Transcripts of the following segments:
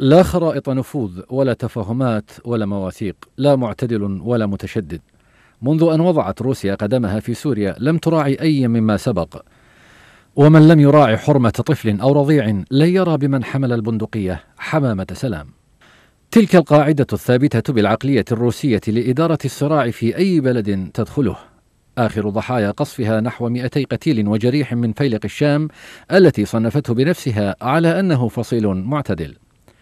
لا خرائط نفوذ ولا تفاهمات ولا مواثيق لا معتدل ولا متشدد منذ ان وضعت روسيا قدمها في سوريا لم تراعي اي مما سبق ومن لم يراعي حرمه طفل او رضيع لن يرى بمن حمل البندقيه حمامه سلام تلك القاعده الثابته بالعقليه الروسيه لاداره الصراع في اي بلد تدخله آخر ضحايا قصفها نحو 200 قتيل وجريح من فيلق الشام التي صنفته بنفسها على أنه فصيل معتدل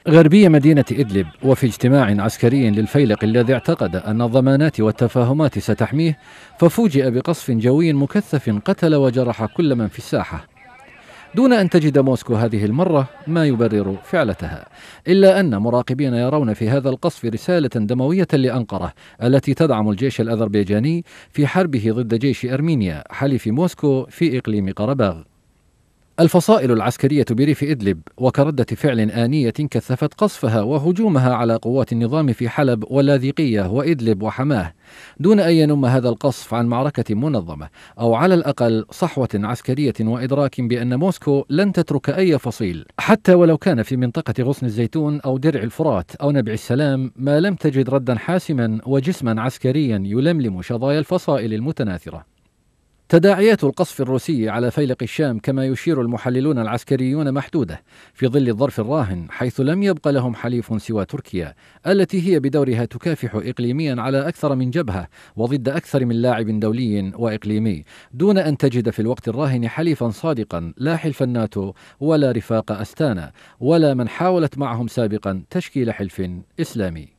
غربي مدينة إدلب وفي اجتماع عسكري للفيلق الذي اعتقد أن الضمانات والتفاهمات ستحميه ففوجئ بقصف جوي مكثف قتل وجرح كل من في الساحة دون أن تجد موسكو هذه المرة ما يبرر فعلتها إلا أن مراقبين يرون في هذا القصف رسالة دموية لأنقرة التي تدعم الجيش الأذربيجاني في حربه ضد جيش أرمينيا حليف موسكو في إقليم قرباغ الفصائل العسكرية بريف إدلب وكردة فعل آنية كثفت قصفها وهجومها على قوات النظام في حلب واللاذقية وإدلب وحماه دون أن ينم هذا القصف عن معركة منظمة أو على الأقل صحوة عسكرية وإدراك بأن موسكو لن تترك أي فصيل حتى ولو كان في منطقة غصن الزيتون أو درع الفرات أو نبع السلام ما لم تجد ردا حاسما وجسما عسكريا يلملم شظايا الفصائل المتناثرة تداعيات القصف الروسي على فيلق الشام كما يشير المحللون العسكريون محدوده في ظل الظرف الراهن حيث لم يبق لهم حليف سوى تركيا التي هي بدورها تكافح اقليميا على اكثر من جبهه وضد اكثر من لاعب دولي واقليمي دون ان تجد في الوقت الراهن حليفا صادقا لا حلف الناتو ولا رفاق استانا ولا من حاولت معهم سابقا تشكيل حلف اسلامي